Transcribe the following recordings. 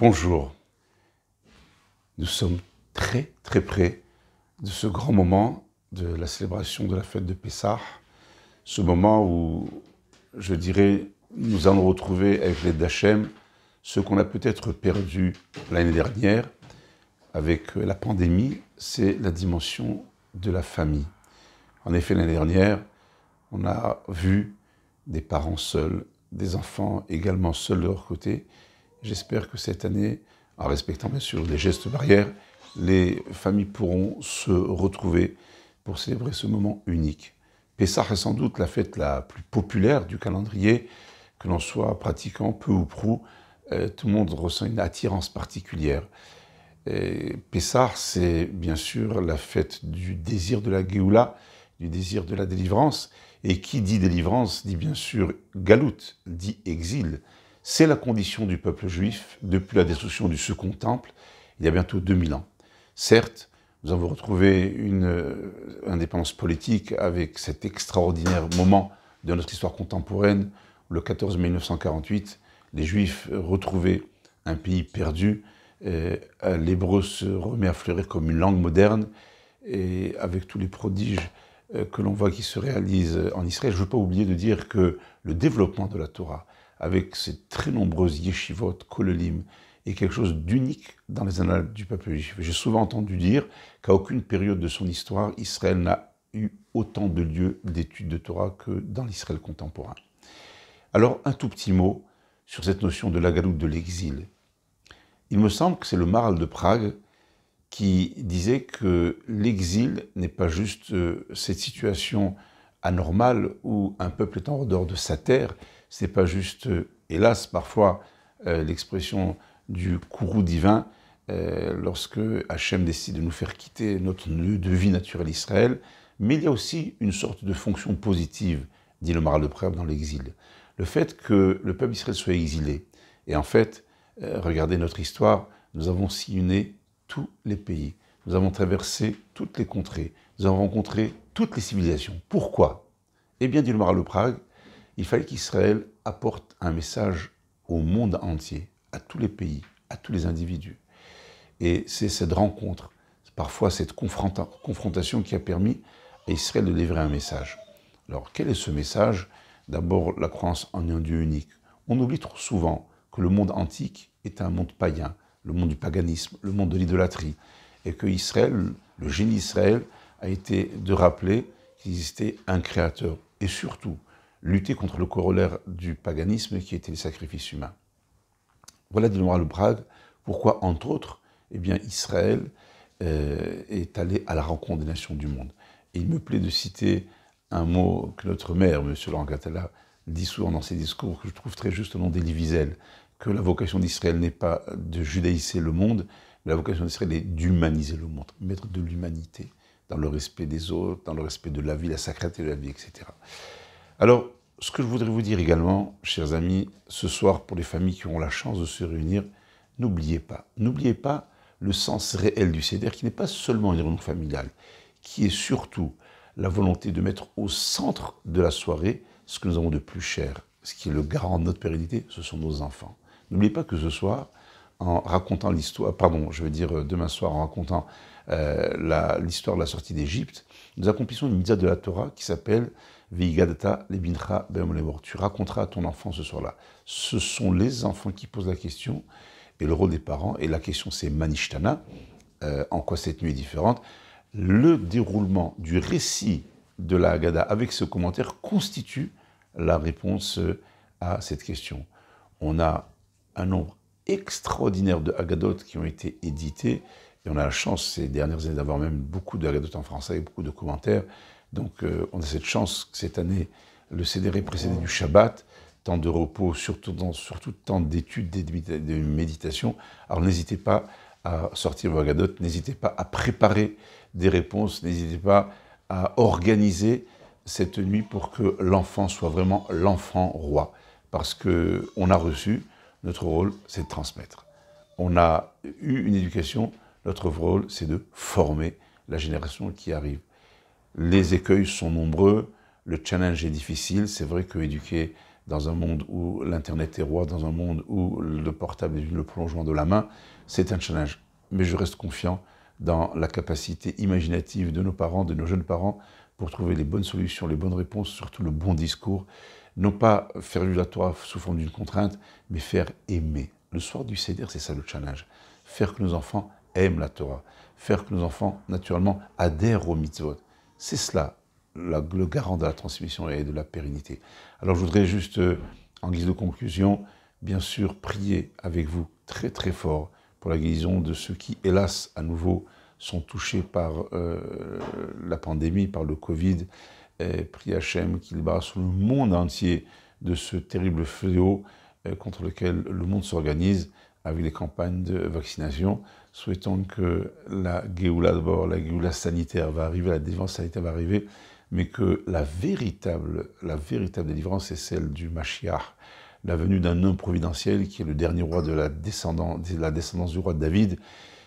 Bonjour. Nous sommes très très près de ce grand moment de la célébration de la fête de Pessah, ce moment où, je dirais, nous allons retrouver avec l'aide d'Hachem ce qu'on a peut-être perdu l'année dernière avec la pandémie, c'est la dimension de la famille. En effet, l'année dernière, on a vu des parents seuls, des enfants également seuls de leur côté, J'espère que cette année, en respectant bien sûr les gestes barrières, les familles pourront se retrouver pour célébrer ce moment unique. Pessah est sans doute la fête la plus populaire du calendrier, que l'on soit pratiquant peu ou prou, euh, tout le monde ressent une attirance particulière. Pessah, c'est bien sûr la fête du désir de la Géoula, du désir de la délivrance, et qui dit délivrance dit bien sûr galoute, dit exil. C'est la condition du peuple juif depuis la destruction du Second Temple, il y a bientôt 2000 ans. Certes, nous avons retrouvé une euh, indépendance politique avec cet extraordinaire moment de notre histoire contemporaine, le 14 mai 1948, les Juifs retrouvaient un pays perdu, euh, l'hébreu se remet à fleurir comme une langue moderne, et avec tous les prodiges euh, que l'on voit qui se réalisent en Israël, je ne veux pas oublier de dire que le développement de la Torah, avec ses très nombreuses yeshivotes, kololim, est quelque chose d'unique dans les annales du peuple juif. J'ai souvent entendu dire qu'à aucune période de son histoire, Israël n'a eu autant de lieux d'études de Torah que dans l'Israël contemporain. Alors, un tout petit mot sur cette notion de la de l'exil. Il me semble que c'est le Maral de Prague qui disait que l'exil n'est pas juste euh, cette situation anormal où un peuple est en dehors de sa terre. Ce n'est pas juste, euh, hélas, parfois euh, l'expression du courroux divin euh, lorsque Hachem décide de nous faire quitter notre lieu de vie naturelle Israël. Mais il y a aussi une sorte de fonction positive, dit le Maral de preuve, dans l'exil. Le fait que le peuple Israël soit exilé. Et en fait, regardez notre histoire, nous avons sillonné tous les pays. Nous avons traversé toutes les contrées. Nous avons rencontré toutes les civilisations. Pourquoi Eh bien, dit le moral de Prague, il fallait qu'Israël apporte un message au monde entier, à tous les pays, à tous les individus. Et c'est cette rencontre, parfois cette confrontation qui a permis à Israël de livrer un message. Alors, quel est ce message D'abord, la croyance en un Dieu unique. On oublie trop souvent que le monde antique est un monde païen, le monde du paganisme, le monde de l'idolâtrie, et que Israël, le génie Israël, a été de rappeler qu'il existait un créateur et surtout lutter contre le corollaire du paganisme qui était le sacrifice humain. Voilà dit le prague. pourquoi, entre autres, eh bien, Israël euh, est allé à la rencontre des nations du monde. Et il me plaît de citer un mot que notre maire, M. Laurent dit souvent dans ses discours, que je trouve très juste au nom d'Elie Wiesel, que la vocation d'Israël n'est pas de judaïser le monde, mais la vocation d'Israël est d'humaniser le monde, mettre de l'humanité dans le respect des autres, dans le respect de la vie, la sacralité de la vie, etc. Alors, ce que je voudrais vous dire également, chers amis, ce soir, pour les familles qui ont la chance de se réunir, n'oubliez pas, n'oubliez pas le sens réel du CDR, qui n'est pas seulement une réunion familiale, qui est surtout la volonté de mettre au centre de la soirée ce que nous avons de plus cher, ce qui est le garant de notre pérennité, ce sont nos enfants. N'oubliez pas que ce soir, en racontant l'histoire, pardon, je veux dire euh, demain soir en racontant euh, l'histoire de la sortie d'Égypte, nous accomplissons une mitzvah de la Torah qui s'appelle Veigadata Lebincha Beomlevor. Tu raconteras à ton enfant ce soir-là. Ce sont les enfants qui posent la question et le rôle des parents. Et la question c'est Manishtana, euh, en quoi cette nuit est différente. Le déroulement du récit de la Haggadah avec ce commentaire constitue la réponse à cette question. On a un nombre extraordinaires de Hagadot qui ont été édités. Et on a la chance ces dernières années d'avoir même beaucoup de Hagadot en français et beaucoup de commentaires. Donc euh, on a cette chance que cette année, le CDR est précédé du Shabbat, temps de repos, surtout, dans, surtout temps d'études, de méditation. Alors n'hésitez pas à sortir vos Hagadot, n'hésitez pas à préparer des réponses, n'hésitez pas à organiser cette nuit pour que l'enfant soit vraiment l'enfant roi. Parce qu'on a reçu notre rôle, c'est de transmettre. On a eu une éducation, notre rôle, c'est de former la génération qui arrive. Les écueils sont nombreux, le challenge est difficile. C'est vrai que éduquer dans un monde où l'Internet est roi, dans un monde où le portable est le prolongement de la main, c'est un challenge. Mais je reste confiant dans la capacité imaginative de nos parents, de nos jeunes parents, pour trouver les bonnes solutions, les bonnes réponses, surtout le bon discours non pas faire la Torah sous forme d'une contrainte, mais faire aimer. Le soir du Seder, c'est ça le challenge. Faire que nos enfants aiment la Torah, faire que nos enfants, naturellement, adhèrent au mitzvot. C'est cela le garant de la transmission et de la pérennité. Alors je voudrais juste, euh, en guise de conclusion, bien sûr, prier avec vous très très fort pour la guérison de ceux qui, hélas, à nouveau, sont touchés par euh, la pandémie, par le Covid, euh, prie Hachem qu'il sur le monde entier de ce terrible fléau euh, contre lequel le monde s'organise avec les campagnes de vaccination. Souhaitons que la Géoula la sanitaire va arriver, la délivrance sanitaire va arriver, mais que la véritable, la véritable délivrance est celle du Mashiach, la venue d'un homme providentiel qui est le dernier roi de la descendance, de la descendance du roi David,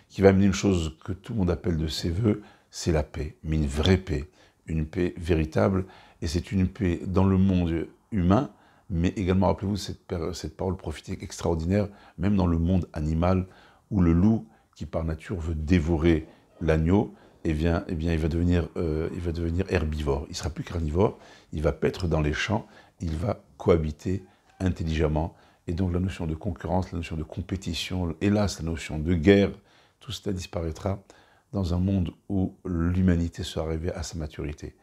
qui va amener une chose que tout le monde appelle de ses voeux, c'est la paix, mais une vraie paix une paix véritable, et c'est une paix dans le monde humain, mais également, rappelez-vous, cette, parole prophétique extraordinaire, même dans le monde animal, où le loup, qui par nature veut dévorer l'agneau, et eh bien, eh bien, il, va devenir, euh, il va devenir herbivore. Il sera plus carnivore, il va paître dans les champs, il va cohabiter intelligemment. Et donc la notion de concurrence, la notion de compétition, hélas la notion de guerre, tout cela disparaîtra dans un monde où l'humanité soit arrivée à sa maturité.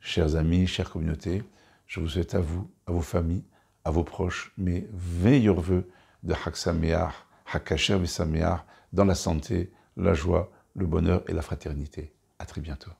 Chers amis, chères communautés, je vous souhaite à vous, à vos familles, à vos proches, mes meilleurs voeux de Haksameach, Hakasher dans la santé, la joie, le bonheur et la fraternité. À très bientôt.